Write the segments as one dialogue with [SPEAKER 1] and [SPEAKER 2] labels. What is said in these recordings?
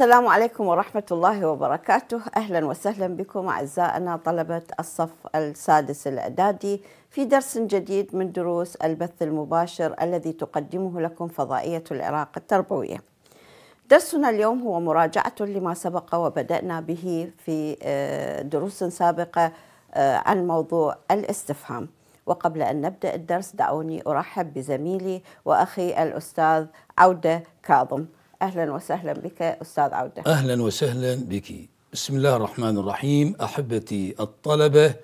[SPEAKER 1] السلام عليكم ورحمة الله وبركاته أهلا وسهلا بكم أعزائنا طلبة الصف السادس الإعدادي في درس جديد من دروس البث المباشر الذي تقدمه لكم فضائية العراق التربوية درسنا اليوم هو مراجعة لما سبق وبدأنا به في آه، دروس سابقة آه، عن موضوع الاستفهام وقبل أن نبدأ الدرس دعوني أرحب بزميلي وأخي الأستاذ عودة كاظم أهلا وسهلا بك أستاذ عودة أهلا
[SPEAKER 2] وسهلا بك بسم الله الرحمن الرحيم أحبتي الطلبة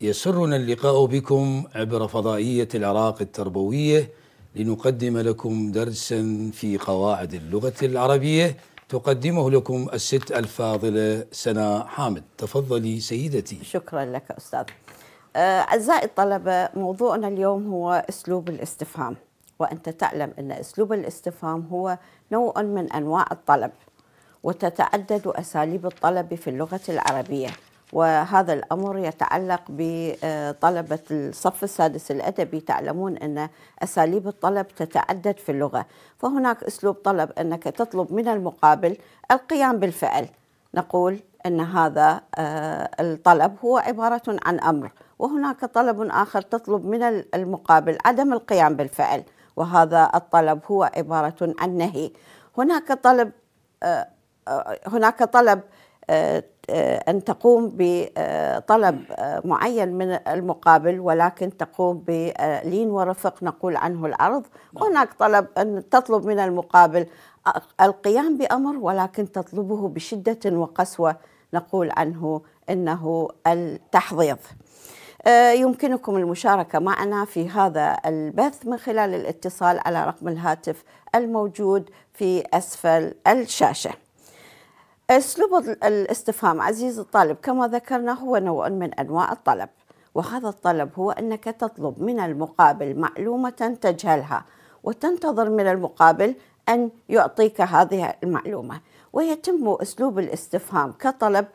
[SPEAKER 2] يسرنا اللقاء بكم عبر فضائية العراق التربوية لنقدم لكم درسا في قواعد اللغة العربية تقدمه لكم
[SPEAKER 1] الست الفاضلة سنا حامد تفضلي سيدتي شكرا لك أستاذ أعزائي الطلبة موضوعنا اليوم هو أسلوب الاستفهام وأنت تعلم أن أسلوب الاستفهام هو نوع من أنواع الطلب وتتعدد أساليب الطلب في اللغة العربية وهذا الأمر يتعلق بطلبة الصف السادس الأدبي تعلمون أن أساليب الطلب تتعدد في اللغة فهناك أسلوب طلب أنك تطلب من المقابل القيام بالفعل نقول أن هذا آه، الطلب هو عبارة عن أمر وهناك طلب آخر تطلب من المقابل عدم القيام بالفعل وهذا الطلب هو عبارة عن نهي هناك طلب آه، آه، هناك طلب آه، أن تقوم بطلب معين من المقابل ولكن تقوم بلين ورفق نقول عنه العرض هناك طلب أن تطلب من المقابل القيام بأمر ولكن تطلبه بشدة وقسوة نقول عنه إنه التحضيض آه، يمكنكم المشاركة معنا في هذا البث من خلال الاتصال على رقم الهاتف الموجود في أسفل الشاشة أسلوب الاستفهام عزيز الطالب كما ذكرنا هو نوع من أنواع الطلب وهذا الطلب هو أنك تطلب من المقابل معلومة تجهلها وتنتظر من المقابل أن يعطيك هذه المعلومة ويتم أسلوب الاستفهام كطلب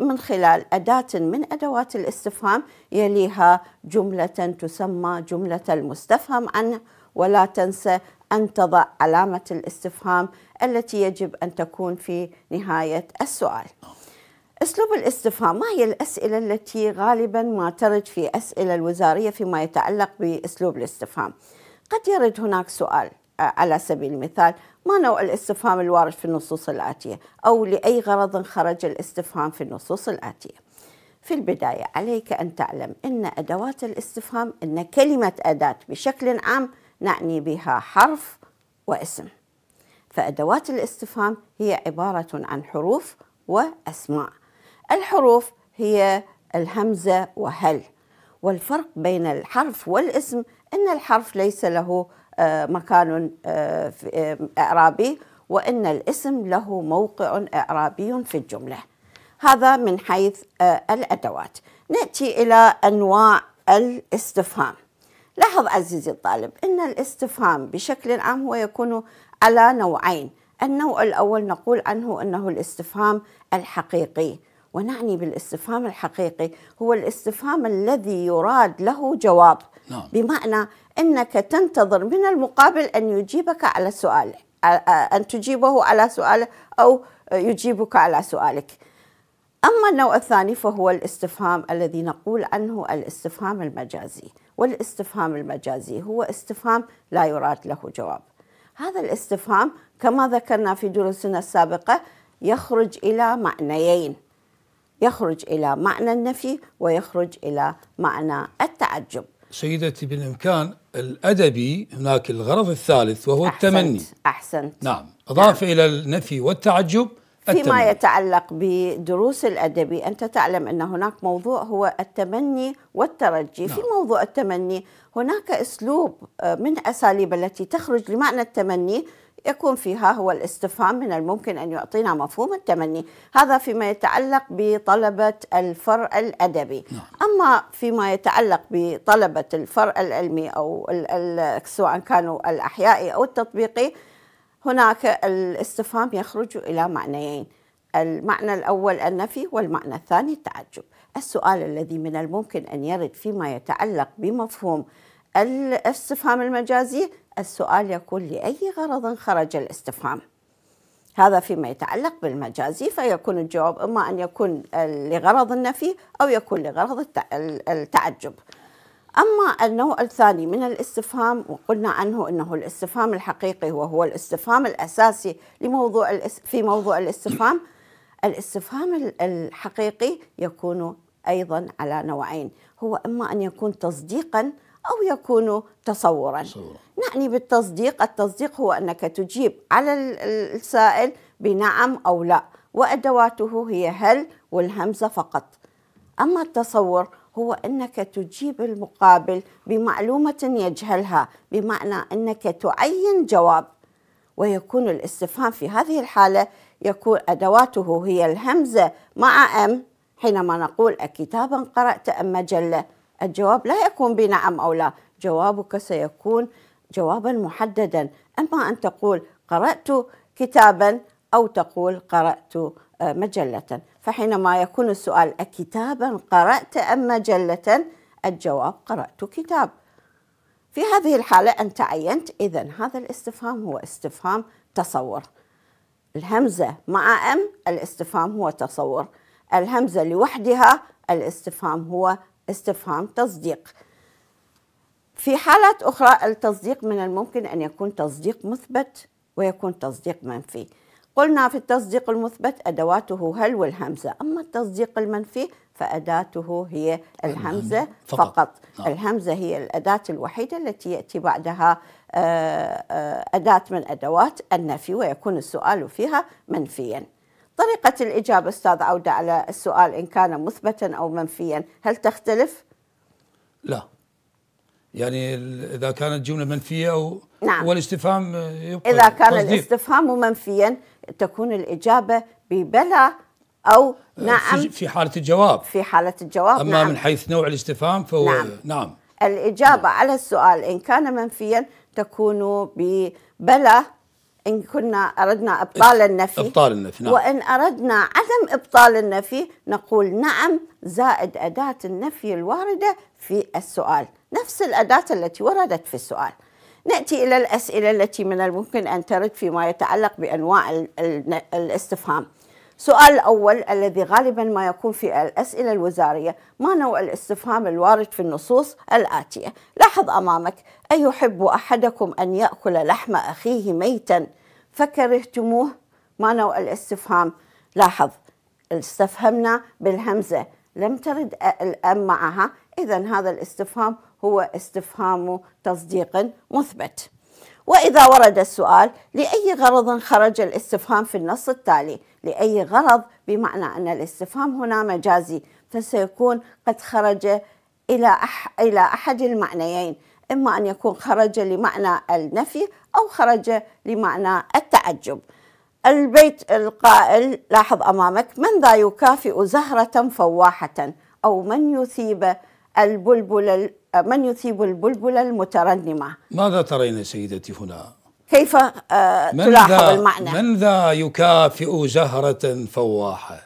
[SPEAKER 1] من خلال أداة من أدوات الاستفهام يليها جملة تسمى جملة المستفهم عنه ولا تنسى أن تضع علامة الاستفهام التي يجب أن تكون في نهاية السؤال أسلوب الاستفهام ما هي الأسئلة التي غالبا ما ترد في أسئلة الوزارية فيما يتعلق بأسلوب الاستفهام قد يرد هناك سؤال على سبيل المثال ما نوع الاستفهام الوارد في النصوص الآتية أو لأي غرض خرج الاستفهام في النصوص الآتية في البداية عليك أن تعلم أن أدوات الاستفهام أن كلمة أداة بشكل عام نعني بها حرف واسم فأدوات الاستفهام هي عبارة عن حروف وأسماء الحروف هي الهمزة وهل والفرق بين الحرف والاسم أن الحرف ليس له مكان آه، آه، إعرابي وإن الاسم له موقع إعرابي في الجملة هذا من حيث آه، الأدوات نأتي إلى أنواع الاستفهام لاحظ عزيزي الطالب أن الاستفهام بشكل عام هو يكون على نوعين النوع الأول نقول عنه أنه الاستفهام الحقيقي ونعني بالاستفهام الحقيقي هو الاستفهام الذي يراد له جواب نعم. بمعنى انك تنتظر من المقابل ان يجيبك على سؤال ان تجيبه على سؤاله او يجيبك على سؤالك اما النوع الثاني فهو الاستفهام الذي نقول عنه الاستفهام المجازي والاستفهام المجازي هو استفهام لا يراد له جواب هذا الاستفهام كما ذكرنا في دروسنا السابقه يخرج الى معنيين يخرج إلى معنى النفي ويخرج إلى معنى التعجب
[SPEAKER 2] سيدتي بالإمكان الأدبي هناك الغرض الثالث وهو أحسنت التمني أحسنت نعم أضاف نعم. إلى النفي والتعجب التمني. فيما
[SPEAKER 1] يتعلق بدروس الأدبي أنت تعلم أن هناك موضوع هو التمني والترجي نعم. في موضوع التمني هناك أسلوب آه، من أساليب التي تخرج لمعنى التمني يكون فيها هو الاستفهام من الممكن أن يعطينا مفهوم التمني هذا فيما يتعلق بطلبة الفرع الأدبي نعم. أما فيما يتعلق بطلبة الفرع العلمي أو سواء كانوا الأحيائي أو التطبيقي هناك الاستفهام يخرج إلى معنيين المعنى الأول النفي والمعنى الثاني التعجب السؤال الذي من الممكن أن يرد فيما يتعلق بمفهوم الاستفهام المجازي السؤال يقول لأي غرض خرج الاستفهام هذا فيما يتعلق بالمجازي فيكون الجواب إما أن يكون لغرض النفي أو يكون لغرض التعجب أما النوع الثاني من الاستفهام وقلنا عنه أنه الاستفهام الحقيقي وهو الاستفهام الأساسي لموضوع في موضوع الاستفهام الاستفهام الحقيقي يكون أيضا على نوعين هو إما أن يكون تصديقا أو يكون تصورا نعني بالتصديق التصديق هو أنك تجيب على السائل بنعم أو لا وأدواته هي هل والهمزة فقط أما التصور هو أنك تجيب المقابل بمعلومة يجهلها بمعنى أنك تعين جواب ويكون الاستفهام في هذه الحالة يكون أدواته هي الهمزة مع أم حينما نقول أكتابا قرأت أم مجلة الجواب لا يكون بنعم أو لا جوابك سيكون جوابا محددا أما أن تقول قرأت كتابا أو تقول قرأت آه، مجلة فحينما يكون السؤال أكتابا قرأت أم مجلة الجواب قرأت كتاب في هذه الحالة أنت عينت إذا هذا الاستفهام هو استفهام تصور الهمزة مع أم الاستفهام هو تصور الهمزة لوحدها الاستفهام هو استفهام تصديق في حالات أخرى التصديق من الممكن أن يكون تصديق مثبت ويكون تصديق منفي قلنا في التصديق المثبت أدواته هل والهمزة أما التصديق المنفي فأداته هي الهمزة فقط, فقط. نعم. الهمزة هي الأداة الوحيدة التي يأتي بعدها آه، آه، أداة من أدوات النفي ويكون السؤال فيها منفياً طريقة الإجابة أستاذ عودة على السؤال إن كان مثبتا أو منفيا هل تختلف؟
[SPEAKER 2] لا يعني إذا كانت جملة منفية أو نعم. والاستفهام آه، يبقى إذا كان تصديق.
[SPEAKER 1] الاستفهام منفيا تكون الإجابة ببلا أو آه، نعم
[SPEAKER 2] في حالة الجواب
[SPEAKER 1] في حالة الجواب أما نعم. من
[SPEAKER 2] حيث نوع الاستفهام فهو نعم, نعم.
[SPEAKER 1] الإجابة نعم. على السؤال إن كان منفيا تكون ببلا إن كنا أردنا إبطال النفي إبطال النفي نعم. وإن أردنا عدم إبطال النفي نقول نعم زائد أداة النفي الواردة في السؤال نفس الأداة التي وردت في السؤال نأتي إلى الأسئلة التي من الممكن أن ترد فيما يتعلق بأنواع الاستفهام سؤال الأول الذي غالبا ما يكون في الأسئلة الوزارية ما نوع الاستفهام الوارد في النصوص الآتية لاحظ أمامك أيحب أحدكم أن يأكل لحم أخيه ميتا فكرهتموه ما نوع الاستفهام لاحظ استفهمنا بالهمزة لم ترد الأم معها إذا هذا الاستفهام هو استفهام تصديق مثبت وإذا ورد السؤال لأي غرض خرج الاستفهام في النص التالي لأي غرض بمعنى أن الاستفهام هنا مجازي فسيكون قد خرج إلى, أح إلى أحد المعنيين إما أن يكون خرج لمعنى النفي أو خرج لمعنى التعجب البيت القائل لاحظ أمامك من ذا يكافئ زهرة فواحة أو من يثيب البلبل من يثيب البلبل المترنمة
[SPEAKER 2] ماذا ترين سيدتي هنا؟
[SPEAKER 1] كيف آه، من تلاحظ ذا المعنى؟
[SPEAKER 2] من ذا يكافئ زهرة فواحة؟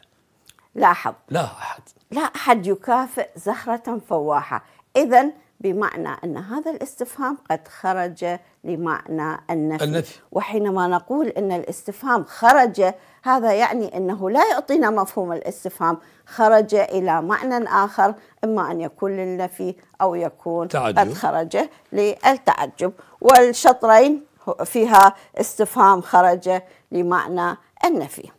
[SPEAKER 1] لاحظ لا أحد لا أحد يكافئ زهرة فواحة إذا بمعنى أن هذا الاستفهام قد خرج لمعنى النفي, النفي. وحينما نقول أن الاستفهام خرج هذا يعني أنه لا يعطينا مفهوم الاستفهام خرج إلى معنى آخر إما أن يكون للنفي أو يكون قد خرج للتعجب والشطرين فيها استفهام خرج لمعنى النفي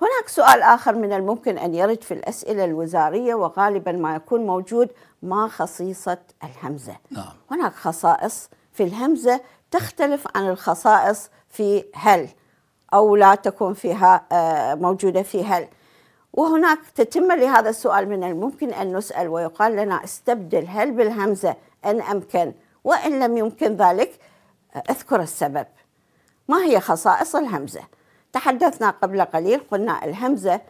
[SPEAKER 1] هناك سؤال آخر من الممكن أن يرد في الأسئلة الوزارية وغالبا ما يكون موجود ما خصيصة الهمزة نعم. هناك خصائص في الهمزة تختلف عن الخصائص في هل أو لا تكون فيها آه، موجودة فيها وهناك تتم لهذا السؤال من الممكن أن نسأل ويقال لنا استبدل هل بالهمزة أن أمكن وإن لم يمكن ذلك آه، اذكر السبب ما هي خصائص الهمزة تحدثنا قبل قليل قلنا الهمزة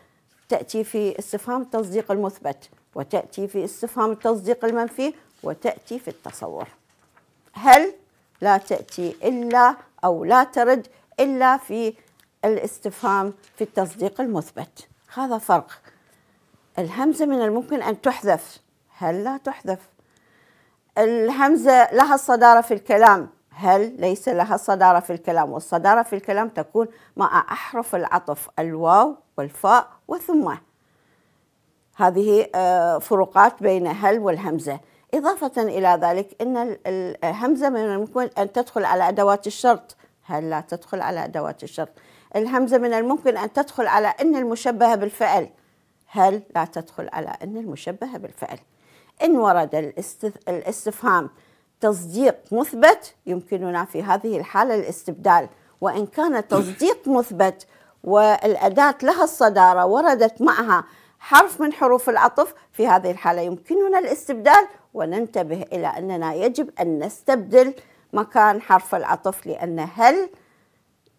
[SPEAKER 1] تأتي في استفهام التصديق المثبت وتأتي في استفهام التصديق المنفي وتأتي في التصور هل لا تأتي إلا أو لا ترد إلا في الاستفهام في التصديق المثبت هذا فرق الهمزة من الممكن أن تحذف هل لا تحذف الهمزة لها الصدارة في الكلام هل ليس لها صدارة في الكلام والصدارة في الكلام تكون مع أحرف العطف الواو والفاء وثم هذه آه، فروقات بين هل والهمزة إضافة إلى ذلك أن الهمزة من الممكن أن تدخل على أدوات الشرط هل لا تدخل على أدوات الشرط الهمزة من الممكن أن تدخل على إن المشبهة بالفعل هل لا تدخل على إن المشبهة بالفعل إن ورد الاستفهام تصديق مثبت يمكننا في هذه الحالة الاستبدال وإن كان تصديق مثبت والأداة لها الصدارة وردت معها حرف من حروف العطف في هذه الحالة يمكننا الاستبدال وننتبه إلى أننا يجب أن نستبدل مكان حرف العطف لأن هل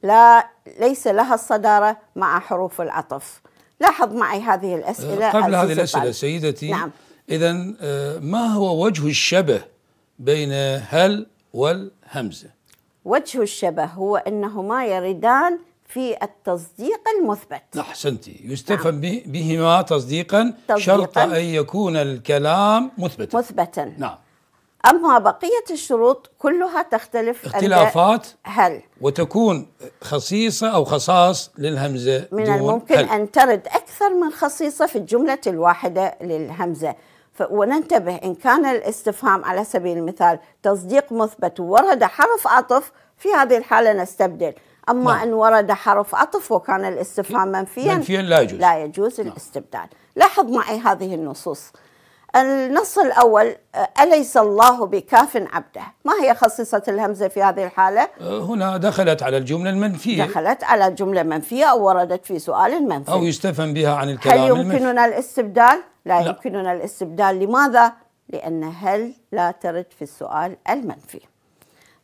[SPEAKER 1] لا ليس لها الصدارة مع حروف العطف لاحظ معي هذه الأسئلة قبل هذه الأسئلة طالب. سيدتي نعم.
[SPEAKER 2] إذا آه، ما هو وجه الشبه بين هل والهمزة
[SPEAKER 1] وجه الشبه هو أنهما يردان في التصديق المثبت
[SPEAKER 2] أحسنتي نعم. يستفهم نعم. بهما تصديقا, تصديقا شرط أن يكون الكلام
[SPEAKER 1] مثبتا مثبتا نعم أما بقية الشروط كلها تختلف اختلافات هل
[SPEAKER 2] وتكون خصيصة أو خصاص للهمزة من الممكن هل. أن
[SPEAKER 1] ترد أكثر من خصيصة في الجملة الواحدة للهمزة وننتبه إن كان الاستفهام على سبيل المثال تصديق مثبت ورد حرف عطف في هذه الحالة نستبدل أما نعم. أن ورد حرف عطف وكان الاستفهام منفيا منفيا لا يجوز لا يجوز نعم. الاستبدال لاحظ معي هذه النصوص النص الأول أليس الله بكاف عبده ما هي خصيصة الهمزة في هذه الحالة؟
[SPEAKER 2] هنا دخلت على الجملة المنفية دخلت
[SPEAKER 1] على جملة منفية أو وردت في سؤال منفي أو
[SPEAKER 2] يستفهم بها عن الكلام هل يمكننا
[SPEAKER 1] المنفي؟ الاستبدال؟ لا, لا يمكننا الاستبدال لماذا؟ لأن هل لا ترد في السؤال المنفي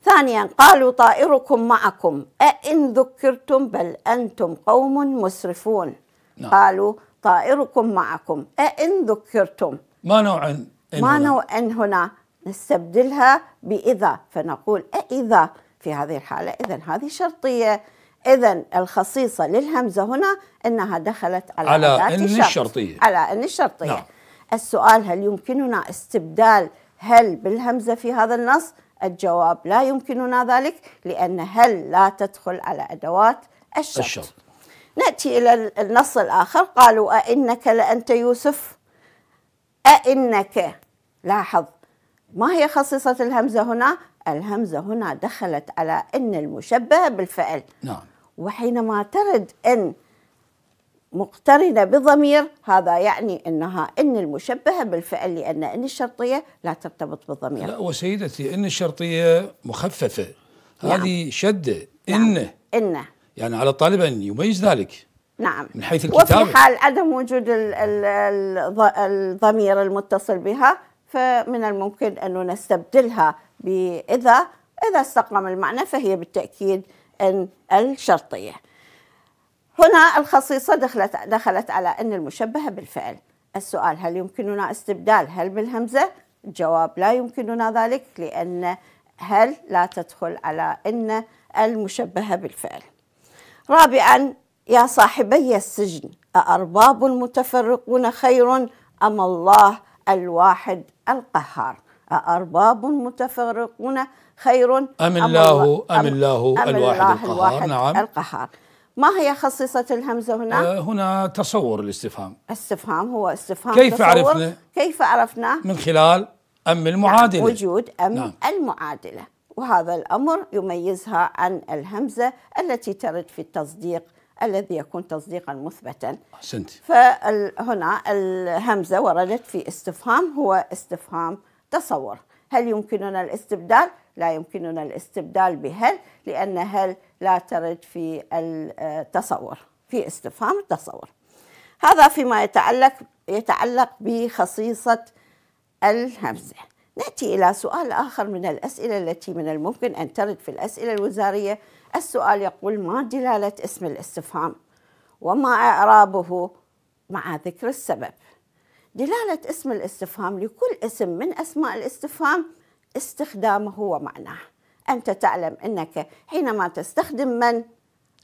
[SPEAKER 1] ثانيا قالوا طائركم معكم أئن ذكرتم بل أنتم قوم مسرفون نعم. قالوا طائركم معكم أئن ذكرتم ما إن ما إن هنا نستبدلها بإذا فنقول إذا في هذه الحالة إذا هذه شرطية إذا الخصيصة للهمزة هنا أنها دخلت على على أن الشرط. الشرطية على أن الشرطية نعم. السؤال هل يمكننا استبدال هل بالهمزة في هذا النص الجواب لا يمكننا ذلك لأن هل لا تدخل على أدوات الشرط, الشرط. نأتي إلى النص الآخر قالوا أئنك لأنت يوسف أإنك لاحظ ما هي خصيصة الهمزة هنا؟ الهمزة هنا دخلت على إن المشبهة بالفعل نعم وحينما ترد إن مقترنة بضمير هذا يعني أنها إن المشبهة بالفعل لأن إن الشرطية لا ترتبط بالضمير لا
[SPEAKER 2] وسيدتي إن الشرطية مخففة نعم. هذه نعم. شدة إن نعم. إن يعني على الطالب أن يميز ذلك
[SPEAKER 1] نعم من حيث الكتابة وفي حال عدم وجود الضمير المتصل بها فمن الممكن أن نستبدلها بإذا إذا استقام المعنى فهي بالتأكيد أن الشرطية هنا الخصيصة دخلت, دخلت على أن المشبهة بالفعل السؤال هل يمكننا استبدال هل بالهمزة الجواب لا يمكننا ذلك لأن هل لا تدخل على أن المشبهة بالفعل رابعا يا صاحبي السجن أأرباب متفرقون خير أم الله الواحد القهار أأرباب متفرقون خير أم, أم الله أم, أم الله الواحد القهار نعم القهار ما هي خصيصة الهمزة هنا؟ آه، هنا
[SPEAKER 2] تصور الاستفهام
[SPEAKER 1] استفهام هو استفهام كيف تصور عرفنا؟ كيف عرفناه؟ من
[SPEAKER 2] خلال أم نعم، المعادلة نعم وجود
[SPEAKER 1] أم نعم. المعادلة وهذا الأمر يميزها عن الهمزة التي ترد في التصديق الذي يكون تصديقا مثبتا أحسنت فهنا الهمزة وردت في استفهام هو استفهام تصور هل يمكننا الاستبدال؟ لا يمكننا الاستبدال بهل لأن هل لا ترد في التصور في استفهام التصور هذا فيما يتعلق يتعلق بخصيصة الهمزة نأتي إلى سؤال آخر من الأسئلة التي من الممكن أن ترد في الأسئلة الوزارية السؤال يقول ما دلالة اسم الاستفهام وما إعرابه مع ذكر السبب دلالة اسم الاستفهام لكل اسم من أسماء الاستفهام استخدامه ومعناه أنت تعلم أنك حينما تستخدم من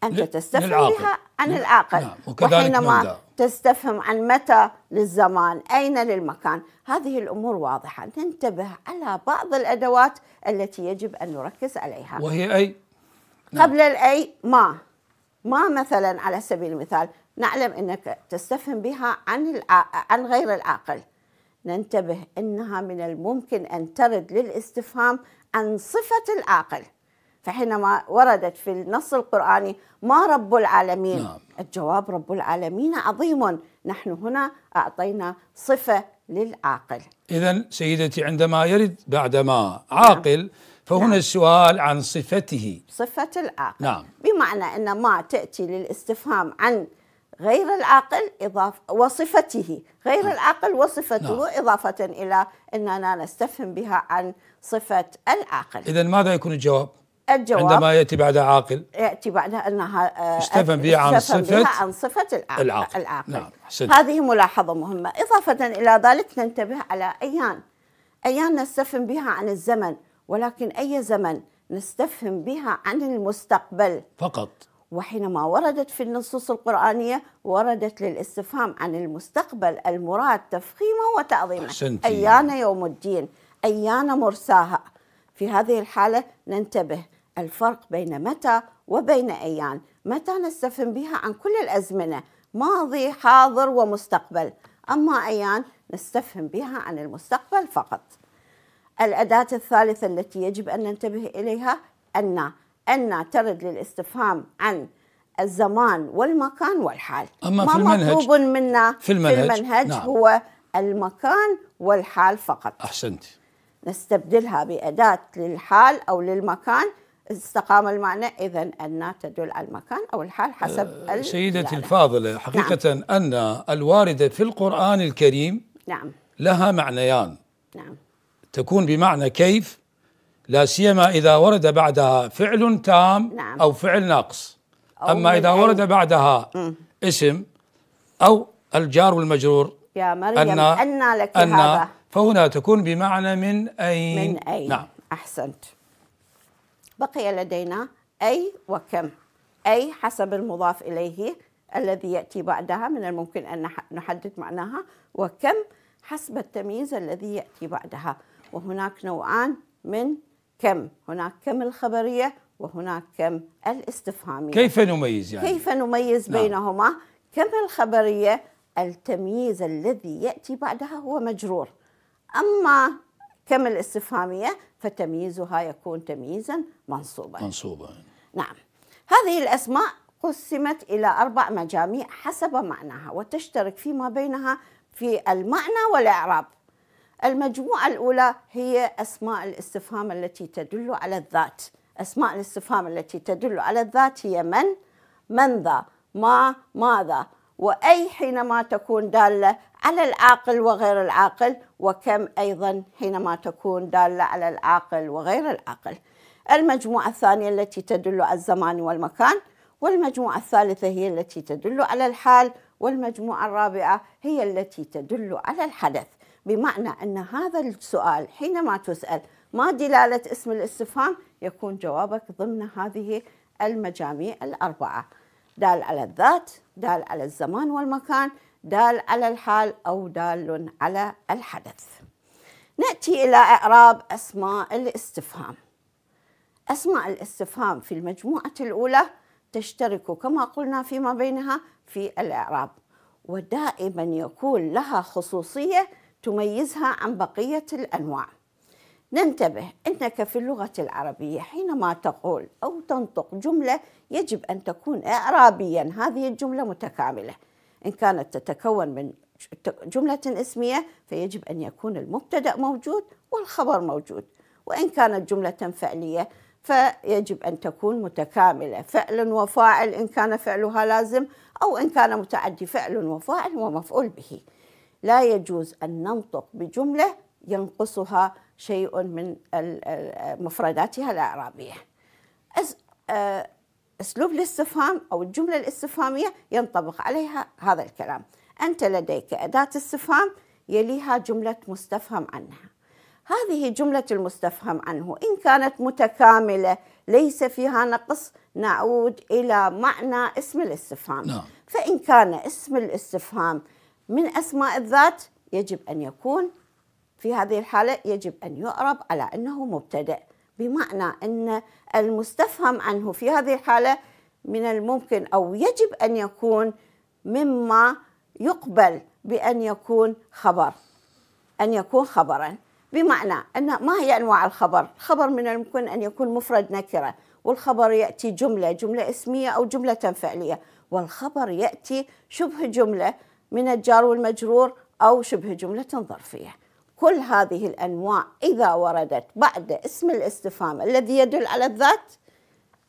[SPEAKER 1] أنت تستفهم بها عن العاقل نعم. وحينما نبدأ. تستفهم عن متى للزمان أين للمكان هذه الأمور واضحة ننتبه على بعض الأدوات التي يجب أن نركز عليها وهي أي؟ نعم. قبل الأي ما ما مثلا على سبيل المثال نعلم أنك تستفهم بها عن عن غير العاقل ننتبه أنها من الممكن أن ترد للاستفهام عن صفة العاقل فحينما وردت في النص القرآني ما رب العالمين نعم. الجواب رب العالمين عظيم نحن هنا أعطينا صفة للعاقل
[SPEAKER 2] إذا سيدتي عندما يرد بعدما عاقل نعم. فهنا نعم. السؤال عن صفته
[SPEAKER 1] صفة العاقل نعم بمعنى أن ما تأتي للاستفهام عن غير العاقل إضافة وصفته غير نعم. العاقل وصفته نعم. إضافة إلى أننا نستفهم بها عن صفة العاقل إذا
[SPEAKER 2] ماذا يكون الجواب؟
[SPEAKER 1] الجواب عندما
[SPEAKER 2] يأتي بعد عاقل
[SPEAKER 1] يأتي بعد أنها استفهم آه، بها عن صفة بها عن صفة العاقل, العاقل. العاقل. نعم. حسن. هذه ملاحظة مهمة إضافة إلى ذلك ننتبه على أيان أيان نستفهم بها عن الزمن ولكن أي زمن نستفهم بها عن المستقبل فقط وحينما وردت في النصوص القرآنية وردت للاستفهام عن المستقبل المراد تفخيمه وتعظيمه أحسنتي. أيان يوم الدين أيان مرساها في هذه الحالة ننتبه الفرق بين متى وبين أيان متى نستفهم بها عن كل الأزمنة ماضي حاضر ومستقبل أما أيان نستفهم بها عن المستقبل فقط الأداة الثالثة التي يجب أن ننتبه إليها أن أن ترد للاستفهام عن الزمان والمكان والحال أما ما في المنهج مطلوب منا في المنهج, في المنهج نعم. هو المكان والحال فقط أحسنت نستبدلها بأداة للحال أو للمكان استقام المعنى إذا أن تدل على المكان أو الحال حسب أه
[SPEAKER 2] سيدتي نعم. الفاضلة حقيقة نعم. أن الواردة في القرآن الكريم نعم لها معنيان نعم تكون بمعنى كيف لا سيما إذا ورد بعدها فعل تام نعم. أو فعل ناقص
[SPEAKER 1] أما إذا ورد
[SPEAKER 2] بعدها م. اسم أو الجار والمجرور
[SPEAKER 1] يا مريم أن, أن لك أن هذا
[SPEAKER 2] فهنا تكون بمعنى من أين من أين نعم أحسنت
[SPEAKER 1] بقي لدينا أي وكم أي حسب المضاف إليه الذي يأتي بعدها من الممكن أن نحدد معناها وكم حسب التمييز الذي يأتي بعدها وهناك نوعان من كم هناك كم الخبرية وهناك كم الاستفهامية كيف نميز يعني؟ كيف نميز نعم. بينهما؟ كم الخبرية التمييز الذي يأتي بعدها هو مجرور أما كم الاستفهامية فتمييزها يكون تمييزا منصوبا منصوبا نعم هذه الأسماء قسمت إلى أربع مجاميع حسب معناها وتشترك فيما بينها في المعنى والإعراب المجموعة الأولى هي أسماء الاستفهام التي تدل على الذات أسماء الاستفهام التي تدل على الذات هي من من ذا ما ماذا وأي حينما تكون دالة على العاقل وغير العاقل وكم أيضا حينما تكون دالة على العاقل وغير العاقل المجموعة الثانية التي تدل على الزمان والمكان والمجموعة الثالثة هي التي تدل على الحال والمجموعة الرابعة هي التي تدل على الحدث بمعنى أن هذا السؤال حينما تسأل ما دلالة اسم الاستفهام يكون جوابك ضمن هذه المجاميع الأربعة دال على الذات دال على الزمان والمكان دال على الحال أو دال على الحدث نأتي إلى إعراب أسماء الاستفهام أسماء الاستفهام في المجموعة الأولى تشترك كما قلنا فيما بينها في الإعراب ودائما يكون لها خصوصية تميزها عن بقية الأنواع ننتبه إنك في اللغة العربية حينما تقول أو تنطق جملة يجب أن تكون إعرابيا هذه الجملة متكاملة إن كانت تتكون من جملة اسمية فيجب أن يكون المبتدأ موجود والخبر موجود وإن كانت جملة فعلية فيجب أن تكون متكاملة فعل وفاعل إن كان فعلها لازم أو إن كان متعدي فعل وفاعل ومفعول به لا يجوز أن ننطق بجملة ينقصها شيء من مفرداتها الإعرابية آه، أسلوب الاستفهام أو الجملة الاستفهامية ينطبق عليها هذا الكلام أنت لديك أداة استفهام يليها جملة مستفهم عنها هذه جملة المستفهم عنه إن كانت متكاملة ليس فيها نقص نعود إلى معنى اسم الاستفهام نعم. فإن كان اسم الاستفهام من أسماء الذات يجب أن يكون في هذه الحالة يجب أن يعرب على أنه مبتدأ بمعنى أن المستفهم عنه في هذه الحالة من الممكن أو يجب أن يكون مما يقبل بأن يكون خبر أن يكون خبرا بمعنى أن ما هي أنواع الخبر؟ خبر من الممكن أن يكون مفرد نكرة والخبر يأتي جملة جملة اسمية أو جملة فعلية والخبر يأتي شبه جملة من الجار والمجرور أو شبه جملة ظرفية كل هذه الأنواع إذا وردت بعد اسم الاستفهام الذي يدل على الذات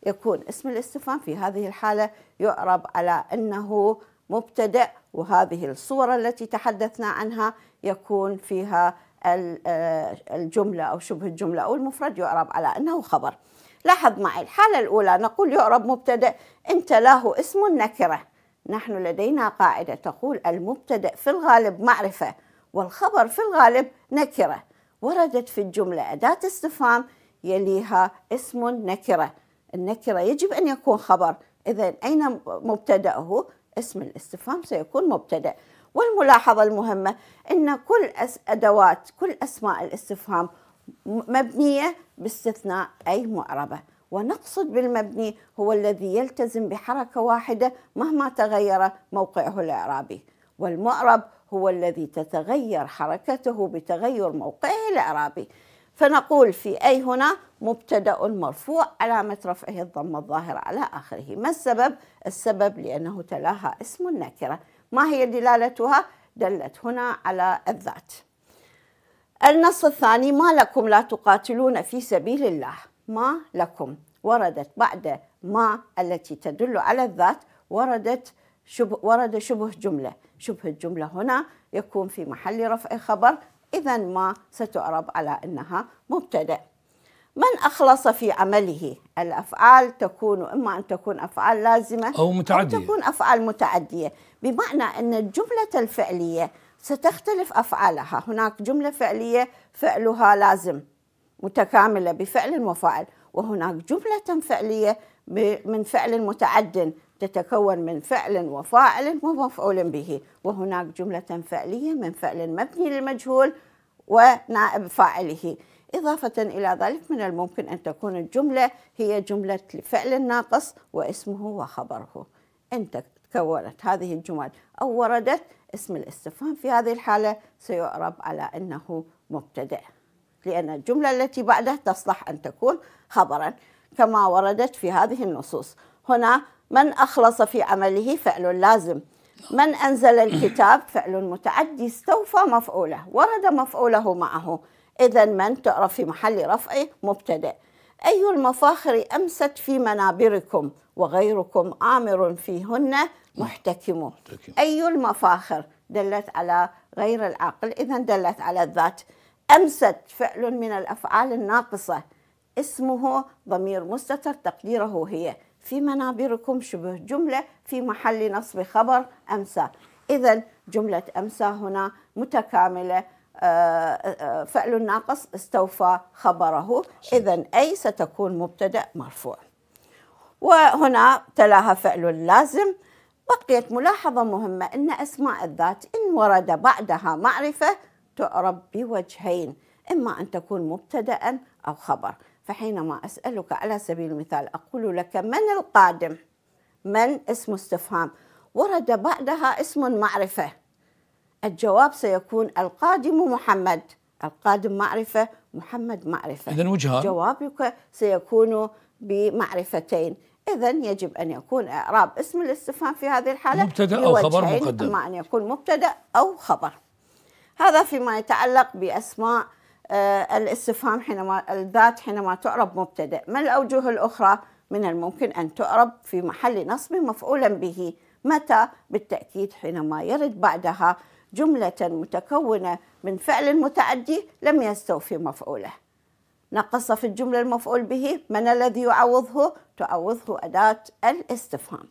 [SPEAKER 1] يكون اسم الاستفهام في هذه الحالة يعرب على أنه مبتدأ وهذه الصورة التي تحدثنا عنها يكون فيها آه، الجملة أو شبه الجملة أو المفرد يعرب على أنه خبر لاحظ معي الحالة الأولى نقول يعرب مبتدأ أنت له اسم نكرة نحن لدينا قاعدة تقول المبتدأ في الغالب معرفة والخبر في الغالب نكرة وردت في الجملة أداة استفهام يليها اسم نكرة النكرة يجب أن يكون خبر إذا أين مبتدأه؟ اسم الاستفهام سيكون مبتدأ والملاحظة المهمة أن كل أدوات كل أسماء الاستفهام مبنية باستثناء أي معربة ونقصد بالمبني هو الذي يلتزم بحركة واحدة مهما تغير موقعه الإعرابي والمعرب هو الذي تتغير حركته بتغير موقعه الإعرابي فنقول في أي هنا مبتدأ مرفوع علامة رفعه الضم الظاهرة على آخره ما السبب؟ السبب لأنه تلاها اسم النكرة ما هي دلالتها؟ دلت هنا على الذات النص الثاني ما لكم لا تقاتلون في سبيل الله ما لكم وردت بعد ما التي تدل على الذات وردت شبه ورد شبه جملة شبه الجملة هنا يكون في محل رفع خبر إذا ما ستعرب على أنها مبتدأ من أخلص في عمله الأفعال تكون إما أن تكون أفعال لازمة أو متعدية أو تكون أفعال متعدية بمعنى أن الجملة الفعلية ستختلف أفعالها هناك جملة فعلية فعلها لازم متكاملة بفعل وفاعل وهناك جملة فعلية من فعل متعد تتكون من فعل وفاعل ومفعول به وهناك جملة فعلية من فعل مبني للمجهول ونائب فاعله إضافة إلى ذلك من الممكن أن تكون الجملة هي جملة فعل ناقص واسمه وخبره إن تكونت هذه الجمل أو وردت اسم الاستفهام في هذه الحالة سيعرب على أنه مبتدأ لأن الجملة التي بعده تصلح أن تكون خبرا كما وردت في هذه النصوص هنا من أخلص في عمله فعل لازم من أنزل الكتاب فعل متعدي استوفى مفعوله ورد مفعوله معه إذا من تعرف في محل رفع مبتدأ أي المفاخر أمست في منابركم وغيركم آمر فيهن محتكم أي المفاخر دلت على غير العقل إذا دلت على الذات أمست فعل من الأفعال الناقصة اسمه ضمير مستتر تقديره هي في منابركم شبه جملة في محل نصب خبر أمسى إذا جملة أمسى هنا متكاملة آه، آه، آه، فعل ناقص استوفى خبره إذا أي ستكون مبتدأ مرفوع وهنا تلاها فعل لازم بقيت ملاحظة مهمة أن أسماء الذات إن ورد بعدها معرفة تعرب بوجهين إما أن تكون مبتدأ أو خبر فحينما أسألك على سبيل المثال أقول لك من القادم من اسم استفهام ورد بعدها اسم معرفة الجواب سيكون القادم محمد القادم معرفة محمد معرفة إذن وجهان جوابك سيكون بمعرفتين إذا يجب أن يكون إعراب اسم الاستفهام في هذه الحالة مبتدأ أو خبر مقدم إما أن يكون مبتدأ أو خبر هذا فيما يتعلق بأسماء آه، الاستفهام حينما الذات حينما تعرب مبتدأ ما الأوجه الأخرى من الممكن أن تعرب في محل نصب مفعولا به متى بالتأكيد حينما يرد بعدها جملة متكونة من فعل متعدي لم يستوفي مفعوله نقص في الجملة المفعول به من الذي يعوضه تعوضه أداة الاستفهام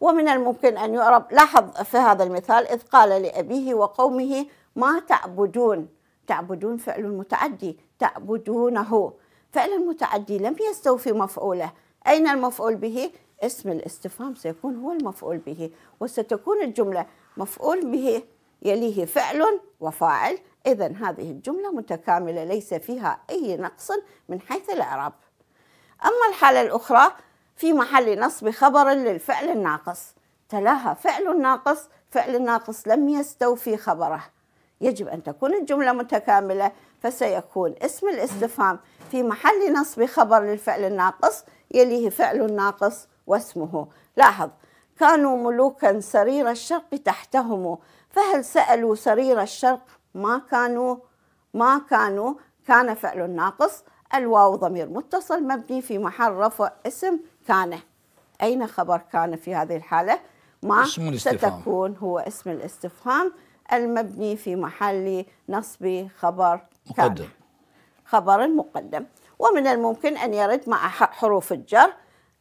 [SPEAKER 1] ومن الممكن أن يعرب لاحظ في هذا المثال إذ قال لأبيه وقومه ما تعبدون تعبدون فعل متعدي تعبدونه فعل متعدي لم يستوفي مفعوله أين المفعول به؟ اسم الاستفهام سيكون هو المفعول به وستكون الجملة مفعول به يليه فعل وفاعل إذا هذه الجملة متكاملة ليس فيها أي نقص من حيث الإعراب أما الحالة الأخرى في محل نصب خبر للفعل الناقص تلاها فعل ناقص فعل ناقص لم يستوفي خبره يجب أن تكون الجملة متكاملة فسيكون اسم الاستفهام في محل نصب خبر للفعل الناقص يليه فعل ناقص واسمه لاحظ كانوا ملوكا سرير الشرق تحتهم فهل سألوا سرير الشرق ما كانوا ما كانوا كان فعل ناقص الواو ضمير متصل مبني في محل رفع اسم كان أين خبر كان في هذه الحالة ما ستكون هو اسم الاستفهام المبني في محل نصب خبر مقدم خبر مقدم ومن الممكن أن يرد مع حروف الجر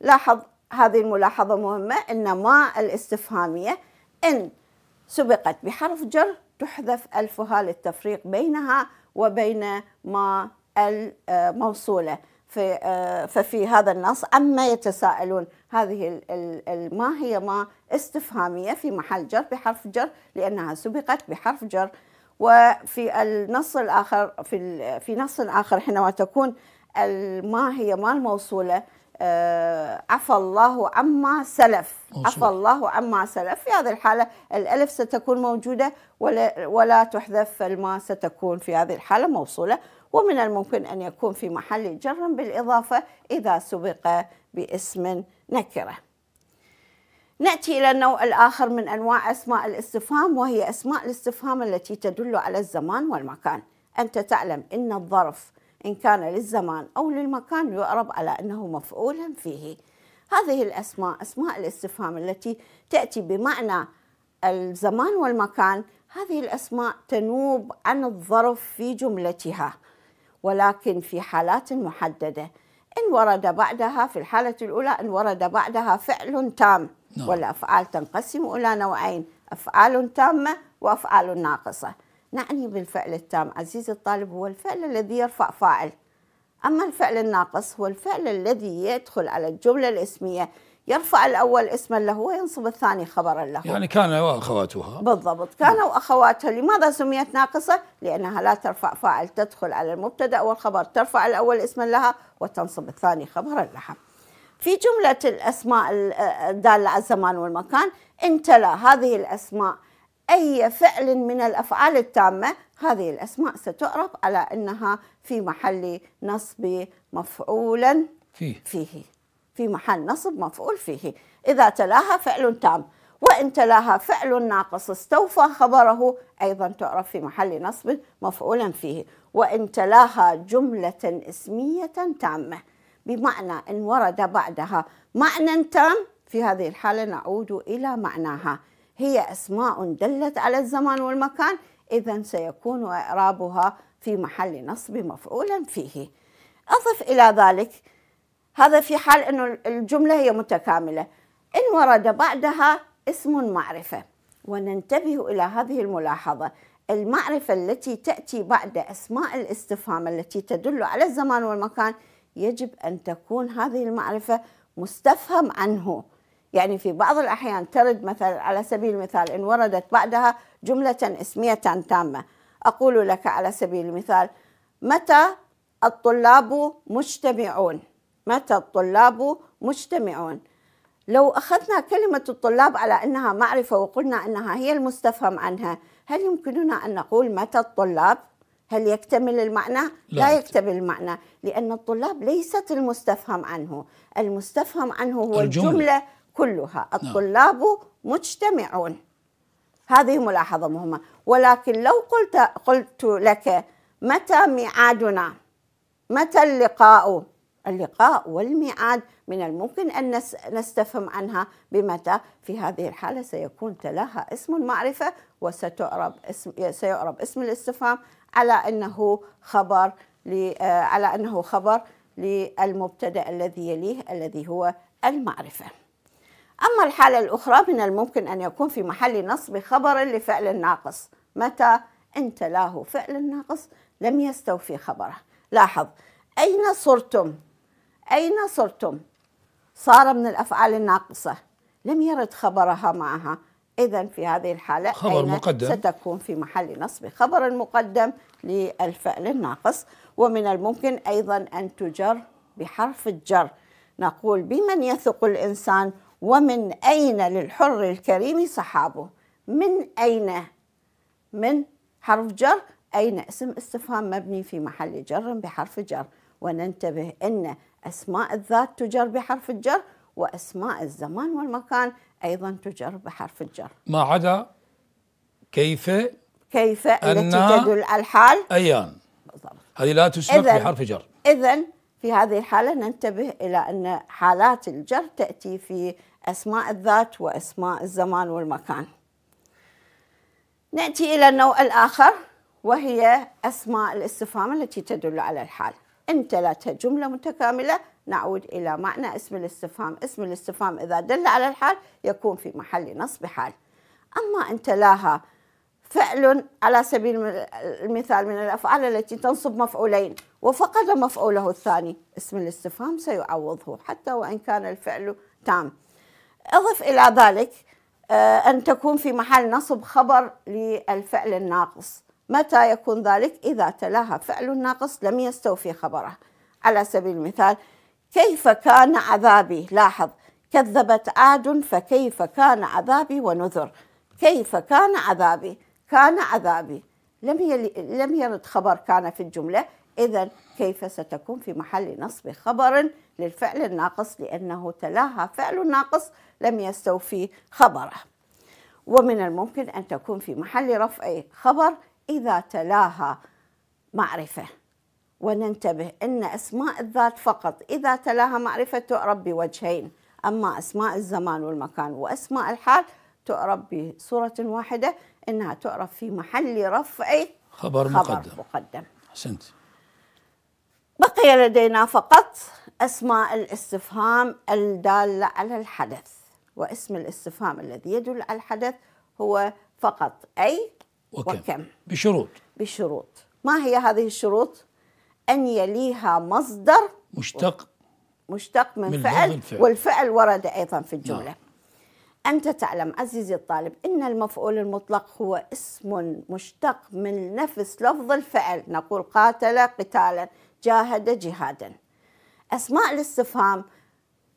[SPEAKER 1] لاحظ هذه الملاحظة مهمة أن ما الاستفهامية إن سبقت بحرف جر تحذف ألفها للتفريق بينها وبين ما الموصولة آه، في آه، ففي هذا النص عما يتساءلون هذه ما هي ما استفهامية في محل جر بحرف جر لأنها سبقت بحرف جر وفي النص الآخر في في نص آخر حينما تكون ما هي ما الموصولة آه، عفى الله عما سلف عفى الله عما سلف في هذه الحالة الألف ستكون موجودة ولا, ولا تحذف الما ستكون في هذه الحالة موصولة ومن الممكن أن يكون في محل جر بالإضافة إذا سبق باسم نكرة نأتي إلى النوع الآخر من أنواع أسماء الاستفهام وهي أسماء الاستفهام التي تدل على الزمان والمكان أنت تعلم أن الظرف إن كان للزمان أو للمكان يعرب على أنه مفعولا فيه هذه الأسماء أسماء الاستفهام التي تأتي بمعنى الزمان والمكان هذه الأسماء تنوب عن الظرف في جملتها ولكن في حالات محددة إن ورد بعدها في الحالة الأولى إن ورد بعدها فعل تام نعم. والأفعال تنقسم إلى نوعين أفعال تامة وأفعال ناقصة نعني بالفعل التام عزيزي الطالب هو الفعل الذي يرفع فاعل أما الفعل الناقص هو الفعل الذي يدخل على الجملة الاسمية يرفع الأول اسما له وينصب الثاني خبرا له يعني
[SPEAKER 2] كان وأخواتها
[SPEAKER 1] بالضبط كانوا أخواتها لماذا سميت ناقصة؟ لأنها لا ترفع فاعل تدخل على المبتدأ والخبر ترفع الأول اسما لها وتنصب الثاني خبرا لها في جملة الأسماء الدالة على الزمان والمكان امتلا هذه الأسماء أي فعل من الأفعال التامة هذه الأسماء ستعرف على أنها في محل نصب مفعولا فيه, فيه. في محل نصب مفعول فيه إذا تلاها فعل تام وإن تلاها فعل ناقص استوفى خبره أيضا تعرف في محل نصب مفعولا فيه وإن تلاها جملة اسمية تامة بمعنى إن ورد بعدها معنى تام في هذه الحالة نعود إلى معناها هي أسماء دلت على الزمان والمكان إذا سيكون إعرابها في محل نصب مفعولا فيه أضف إلى ذلك هذا في حال أنه الجملة هي متكاملة إن ورد بعدها اسم معرفة وننتبه إلى هذه الملاحظة المعرفة التي تأتي بعد أسماء الاستفهام التي تدل على الزمان والمكان يجب أن تكون هذه المعرفة مستفهم عنه يعني في بعض الأحيان ترد مثلا على سبيل المثال إن وردت بعدها جملة اسمية تامة أقول لك على سبيل المثال متى الطلاب مجتمعون متى الطلاب مجتمعون لو أخذنا كلمة الطلاب على أنها معرفة وقلنا أنها هي المستفهم عنها هل يمكننا أن نقول متى الطلاب؟ هل يكتمل المعنى؟ لا, لا يكتمل المعنى لأن الطلاب ليست المستفهم عنه المستفهم عنه هو الجملة, الجملة كلها نعم. الطلاب مجتمعون هذه ملاحظة مهمة ولكن لو قلت, قلت لك متى ميعادنا؟ متى اللقاء؟ اللقاء والميعاد من الممكن أن نستفهم عنها بمتى في هذه الحالة سيكون تلاها اسم المعرفة وسيعرب اسم, سيعرب اسم الاستفهام على أنه خبر آه، على أنه خبر للمبتدأ الذي يليه الذي هو المعرفة أما الحالة الأخرى من الممكن أن يكون في محل نصب خبر لفعل ناقص متى إن تلاه فعل ناقص لم يستوفي خبره لاحظ أين صرتم أين صرتم؟ صار من الأفعال الناقصة لم يرد خبرها معها إذا في هذه الحالة خبر أين مقدم ستكون في محل نصب خبر مقدم للفعل الناقص ومن الممكن أيضا أن تجر بحرف الجر نقول بمن يثق الإنسان ومن أين للحر الكريم سحابه من أين من حرف جر أين اسم استفهام مبني في محل جر بحرف جر وننتبه أن أسماء الذات تجر بحرف الجر وأسماء الزمان والمكان أيضا تجر بحرف الجر
[SPEAKER 2] ما عدا كيف
[SPEAKER 1] كيف التي تدل الحال
[SPEAKER 2] أيان بالضبط هذه لا تسمى بحرف جر
[SPEAKER 1] إذا في هذه الحالة ننتبه إلى أن حالات الجر تأتي في أسماء الذات وأسماء الزمان والمكان نأتي إلى النوع الآخر وهي أسماء الاستفهام التي تدل على الحال ثلاثة جملة متكاملة نعود إلى معنى اسم الاستفهام اسم الاستفهام إذا دل على الحال يكون في محل نصب حال أما امتلاها فعل على سبيل المثال من الأفعال التي تنصب مفعولين وفقد مفعوله الثاني اسم الاستفهام سيعوضه حتى وإن كان الفعل تام أضف إلى ذلك آه، أن تكون في محل نصب خبر للفعل الناقص متى يكون ذلك إذا تلاها فعل ناقص لم يستوفي خبره على سبيل المثال كيف كان عذابي لاحظ كذبت عاد فكيف كان عذابي ونذر كيف كان عذابي كان عذابي لم يلي لم يرد خبر كان في الجمله اذا كيف ستكون في محل نصب خبر للفعل الناقص لانه تلاها فعل ناقص لم يستوفي خبره ومن الممكن ان تكون في محل رفع خبر إذا تلاها معرفة وننتبه أن أسماء الذات فقط إذا تلاها معرفة تؤرب بوجهين أما أسماء الزمان والمكان وأسماء الحال تؤرب بصورة واحدة أنها تؤرب في محل رفع خبر, خبر مقدم, احسنت بقي لدينا فقط أسماء الاستفهام الدالة على الحدث واسم الاستفهام الذي يدل على الحدث هو فقط أي وكم, وكم بشروط بشروط ما هي هذه الشروط أن يليها مصدر مشتق مشتق من, من فعل, الفعل والفعل ورد أيضا في الجملة نعم. أنت تعلم عزيزي الطالب أن المفعول المطلق هو اسم مشتق من نفس لفظ الفعل نقول قاتل قتالا جاهد جهادا أسماء الاستفهام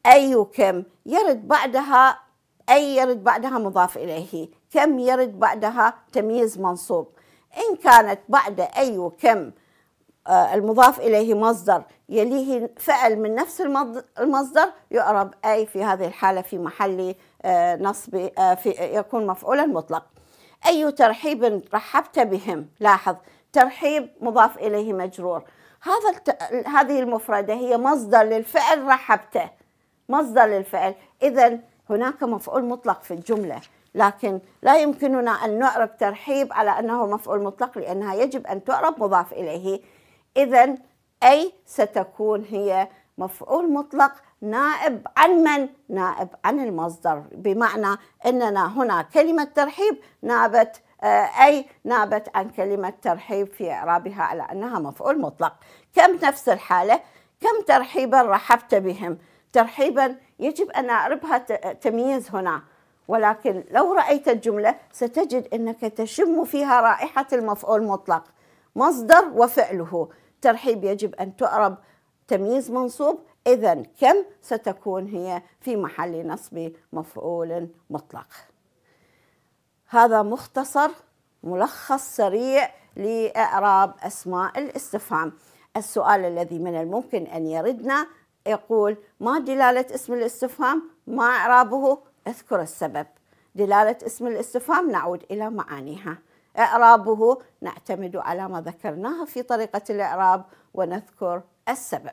[SPEAKER 1] أي وكم يرد بعدها أي يرد بعدها مضاف إليه كم يرد بعدها تمييز منصوب إن كانت بعد أي وكم آه، المضاف إليه مصدر يليه فعل من نفس المصدر يعرب أي في هذه الحالة في محل آه، نصب آه، في يكون مفعولا مطلق أي ترحيب رحبت بهم لاحظ ترحيب مضاف إليه مجرور هذا هذه المفردة هي مصدر للفعل رحبته مصدر للفعل إذا هناك مفعول مطلق في الجملة لكن لا يمكننا أن نعرب ترحيب على أنه مفعول مطلق لأنها يجب أن تعرب مضاف إليه إذا أي ستكون هي مفعول مطلق نائب عن من؟ نائب عن المصدر بمعنى أننا هنا كلمة ترحيب نابت آه، أي نابت عن كلمة ترحيب في إعرابها على أنها مفعول مطلق كم نفس الحالة كم ترحيبا رحبت بهم ترحيبا يجب أن أعربها تمييز هنا ولكن لو رأيت الجملة ستجد أنك تشم فيها رائحة المفعول مطلق مصدر وفعله ترحيب يجب أن تعرب تمييز منصوب إذا كم ستكون هي في محل نصب مفعول مطلق هذا مختصر ملخص سريع لإعراب أسماء الاستفهام السؤال الذي من الممكن أن يردنا يقول ما دلالة اسم الاستفهام ما إعرابه اذكر السبب دلالة اسم الاستفهام نعود إلى معانيها إعرابه نعتمد على ما ذكرناه في طريقة الإعراب ونذكر السبب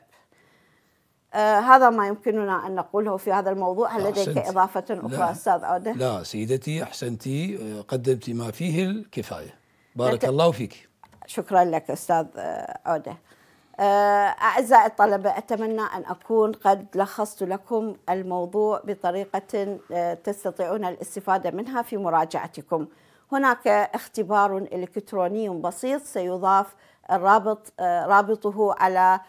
[SPEAKER 1] آه هذا ما يمكننا أن نقوله في هذا الموضوع هل لديك إضافة أخرى أستاذ عودة؟ لا
[SPEAKER 2] سيدتي أحسنتي آه، قدمت ما فيه الكفاية بارك الله فيك
[SPEAKER 1] شكرا لك أستاذ آه، عودة آه، أعزائي الطلبة أتمنى أن أكون قد لخصت لكم الموضوع بطريقة آه، تستطيعون الاستفادة منها في مراجعتكم هناك اختبار إلكتروني بسيط سيضاف الرابط آه، رابطه على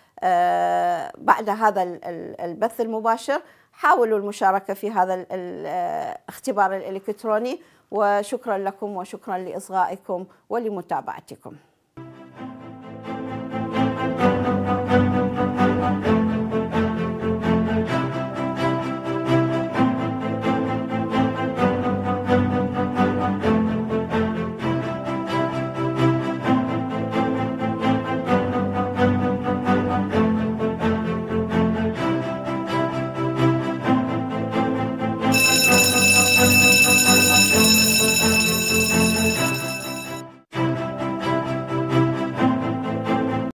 [SPEAKER 1] بعد هذا البث المباشر حاولوا المشاركة في هذا الاختبار الإلكتروني وشكرا لكم وشكرا لإصغائكم ولمتابعتكم